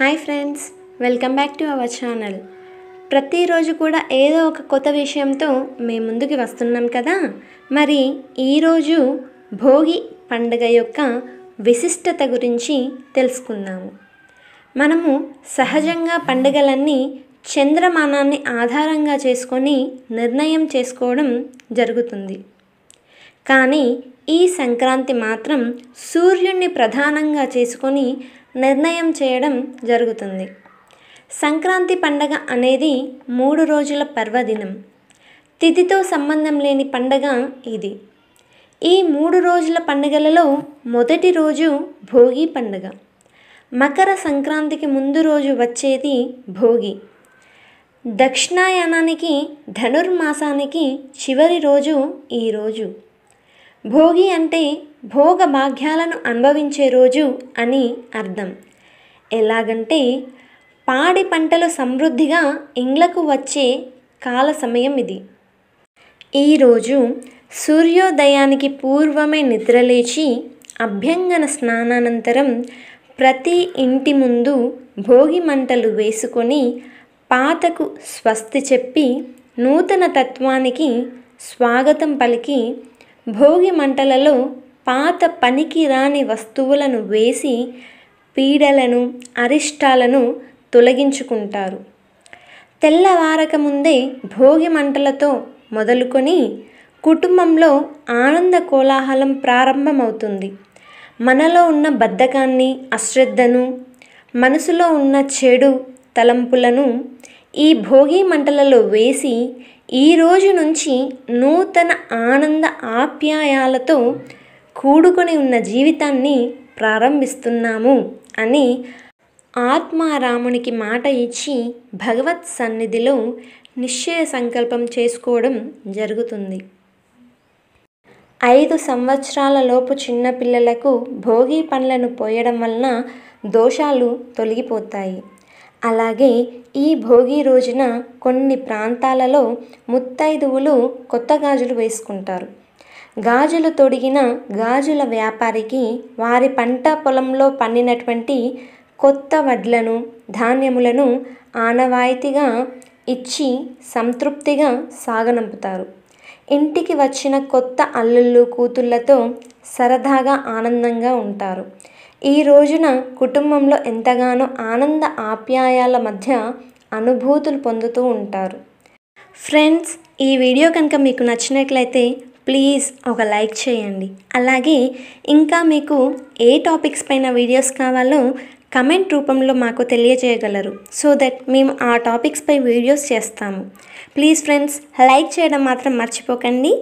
hi friends welcome back to our channel ప్రతిరోజు కూడా ఏదో ఒక కొత్త విషయంతో మేము ముందుకు వస్తున్నాం కదా మరి ఈరోజు భోగి పండుగ యొక్క విశిష్టత గురించి తెలుసుకుందాము మనము సహజంగా పండుగలన్నీ చంద్రమానాన్ని ఆధారంగా చేసుకొని నిర్ణయం చేసుకోవడం జరుగుతుంది కానీ ఈ సంక్రాంతి మాత్రం సూర్యుణ్ణి ప్రధానంగా చేసుకొని నిర్ణయం చేయడం జరుగుతుంది సంక్రాంతి పండగ అనేది మూడు రోజుల పర్వదినం తిథితో సంబంధం లేని పండగ ఇది ఈ మూడు రోజుల పండుగలలో మొదటి రోజు భోగి పండుగ మకర సంక్రాంతికి ముందు రోజు వచ్చేది భోగి దక్షిణాయనానికి ధనుర్మాసానికి చివరి రోజు ఈరోజు భోగి అంటే భోగ భాగ్యాలను అనుభవించే రోజు అని అర్థం ఎలాగంటే పాడి పంటలు సమృద్ధిగా ఇండ్లకు వచ్చే కాల సమయం ఇది ఈరోజు సూర్యోదయానికి పూర్వమే నిద్రలేచి అభ్యంగన స్నానానంతరం ప్రతి ఇంటి ముందు భోగి మంటలు వేసుకొని పాతకు స్వస్తి చెప్పి నూతన తత్వానికి స్వాగతం పలికి భోగి మంటలలో పాత పనికిరాని వస్తువులను వేసి పీడలను అరిష్టాలను తొలగించుకుంటారు తెల్లవారక ముందే భోగి మంటలతో మొదలుకొని కుటుంబంలో ఆనంద కోలాహలం ప్రారంభమవుతుంది మనలో ఉన్న బద్ధకాన్ని అశ్రద్ధను మనసులో ఉన్న చెడు తలంపులను ఈ భోగి మంటలలో వేసి ఈ రోజు నుంచి నూతన ఆనంద ఆప్యాయాలతో కూడుకొని ఉన్న జీవితాన్ని ప్రారంభిస్తున్నాము అని ఆత్మారామునికి మాట ఇచ్చి భగవత్ సన్నిధిలో నిశ్చయ సంకల్పం చేసుకోవడం జరుగుతుంది ఐదు సంవత్సరాల లోపు చిన్నపిల్లలకు భోగి పనులను పోయడం వలన దోషాలు తొలగిపోతాయి అలాగే ఈ భోగి రోజున కొన్ని ప్రాంతాలలో ముత్తైదువులు కొత్త గాజులు వేసుకుంటారు గాజులు తొడిగిన గాజుల వ్యాపారికి వారి పంట పొలంలో పండినటువంటి కొత్త వడ్లను ధాన్యములను ఆనవాయితీగా ఇచ్చి సంతృప్తిగా సాగనంపుతారు ఇంటికి వచ్చిన కొత్త అల్లుళ్ళు కూతుళ్ళతో సరదాగా ఆనందంగా ఉంటారు ఈ రోజున కుటుంబంలో ఎంతగానో ఆనంద ఆప్యాయాల మధ్య అనుభూతులు పొందుతూ ఉంటారు ఫ్రెండ్స్ ఈ వీడియో కనుక మీకు నచ్చినట్లయితే ప్లీజ్ ఒక లైక్ చేయండి అలాగే ఇంకా మీకు ఏ టాపిక్స్ పైన వీడియోస్ కావాలో కమెంట్ రూపంలో మాకు తెలియజేయగలరు సో దట్ మేము ఆ టాపిక్స్పై వీడియోస్ చేస్తాము ప్లీజ్ ఫ్రెండ్స్ లైక్ చేయడం మాత్రం మర్చిపోకండి